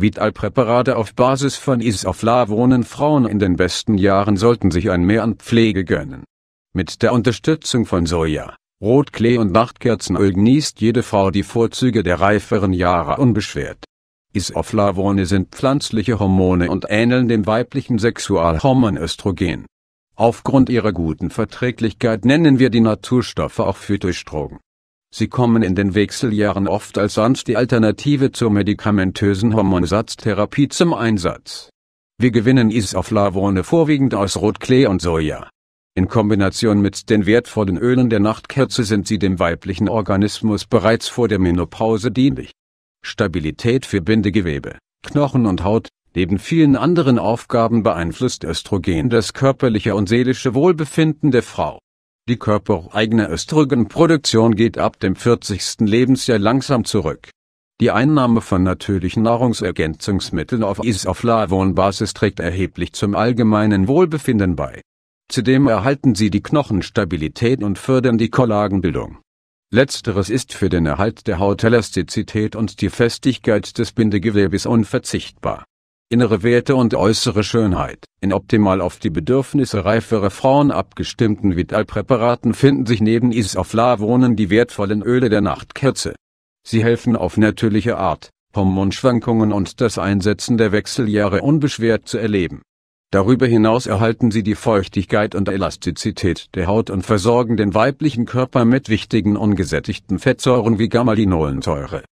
Vitalpräparate auf Basis von Isoflavonen Frauen in den besten Jahren sollten sich ein Mehr an Pflege gönnen. Mit der Unterstützung von Soja, Rotklee und Nachtkerzenöl genießt jede Frau die Vorzüge der reiferen Jahre unbeschwert. Isoflavone sind pflanzliche Hormone und ähneln dem weiblichen Sexualhormon Östrogen. Aufgrund ihrer guten Verträglichkeit nennen wir die Naturstoffe auch Phytoöstrogen. Sie kommen in den Wechseljahren oft als sonst die Alternative zur medikamentösen Hormonsatztherapie zum Einsatz. Wir gewinnen Isoflavone vorwiegend aus Rotklee und Soja. In Kombination mit den wertvollen Ölen der Nachtkerze sind sie dem weiblichen Organismus bereits vor der Menopause dienlich. Stabilität für Bindegewebe, Knochen und Haut, neben vielen anderen Aufgaben beeinflusst Östrogen das körperliche und seelische Wohlbefinden der Frau. Die körpereigene Östrogenproduktion geht ab dem 40. Lebensjahr langsam zurück. Die Einnahme von natürlichen Nahrungsergänzungsmitteln auf Isoflavon-Basis trägt erheblich zum allgemeinen Wohlbefinden bei. Zudem erhalten sie die Knochenstabilität und fördern die Kollagenbildung. Letzteres ist für den Erhalt der Hautelastizität und die Festigkeit des Bindegewebes unverzichtbar innere Werte und äußere Schönheit. In optimal auf die Bedürfnisse reiferer Frauen abgestimmten Vitalpräparaten finden sich neben Isoflavonen die wertvollen Öle der Nachtkerze. Sie helfen auf natürliche Art, Hormonschwankungen und das Einsetzen der Wechseljahre unbeschwert zu erleben. Darüber hinaus erhalten sie die Feuchtigkeit und Elastizität der Haut und versorgen den weiblichen Körper mit wichtigen ungesättigten Fettsäuren wie Gammalinolensäure.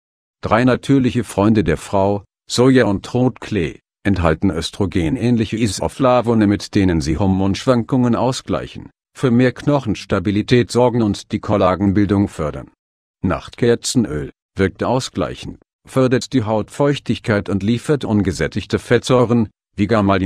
Drei natürliche Freunde der Frau, Soja und Rotklee enthalten östrogenähnliche Isoflavone mit denen sie Hormonschwankungen ausgleichen, für mehr Knochenstabilität sorgen und die Kollagenbildung fördern. Nachtkerzenöl wirkt ausgleichend, fördert die Hautfeuchtigkeit und liefert ungesättigte Fettsäuren, wie gamma